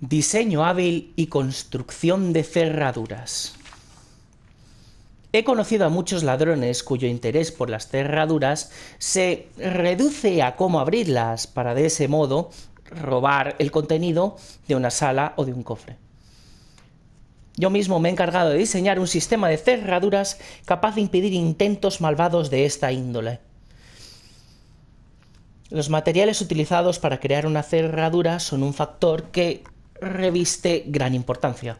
Diseño hábil y construcción de cerraduras. He conocido a muchos ladrones cuyo interés por las cerraduras se reduce a cómo abrirlas para de ese modo robar el contenido de una sala o de un cofre. Yo mismo me he encargado de diseñar un sistema de cerraduras capaz de impedir intentos malvados de esta índole. Los materiales utilizados para crear una cerradura son un factor que reviste gran importancia.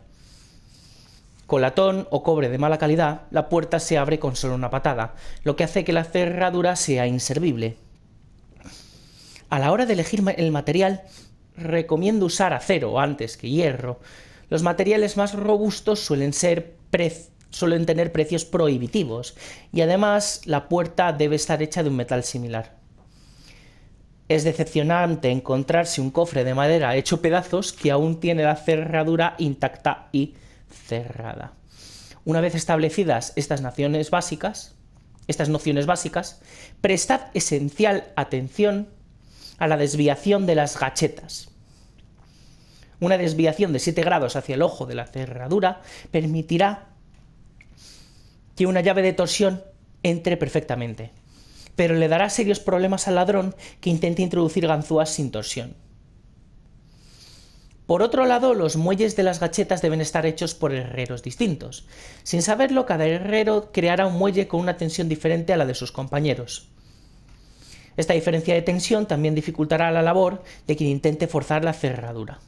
Con latón o cobre de mala calidad, la puerta se abre con solo una patada, lo que hace que la cerradura sea inservible. A la hora de elegir el material, recomiendo usar acero antes que hierro. Los materiales más robustos suelen, ser suelen tener precios prohibitivos y además la puerta debe estar hecha de un metal similar. Es decepcionante encontrarse un cofre de madera hecho pedazos que aún tiene la cerradura intacta y cerrada. Una vez establecidas estas básicas, nociones básicas, prestad esencial atención a la desviación de las gachetas. Una desviación de 7 grados hacia el ojo de la cerradura permitirá que una llave de torsión entre perfectamente pero le dará serios problemas al ladrón que intente introducir ganzúas sin torsión. Por otro lado, los muelles de las gachetas deben estar hechos por herreros distintos. Sin saberlo, cada herrero creará un muelle con una tensión diferente a la de sus compañeros. Esta diferencia de tensión también dificultará la labor de quien intente forzar la cerradura.